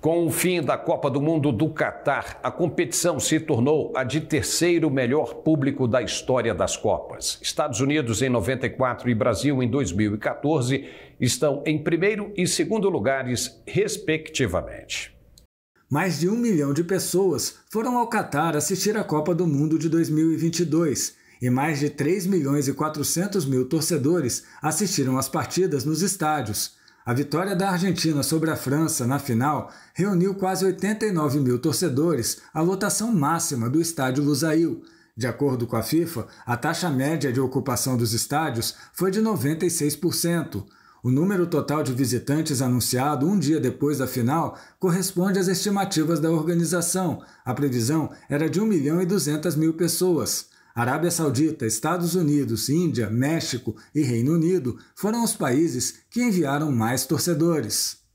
Com o fim da Copa do Mundo do Catar, a competição se tornou a de terceiro melhor público da história das Copas. Estados Unidos em 94 e Brasil em 2014 estão em primeiro e segundo lugares, respectivamente. Mais de um milhão de pessoas foram ao Catar assistir a Copa do Mundo de 2022 e mais de 3 milhões e 400 mil torcedores assistiram às partidas nos estádios. A vitória da Argentina sobre a França na final reuniu quase 89 mil torcedores, a lotação máxima do estádio Lusail. De acordo com a FIFA, a taxa média de ocupação dos estádios foi de 96%. O número total de visitantes anunciado um dia depois da final corresponde às estimativas da organização. A previsão era de 1 milhão e 200 mil pessoas. Arábia Saudita, Estados Unidos, Índia, México e Reino Unido foram os países que enviaram mais torcedores.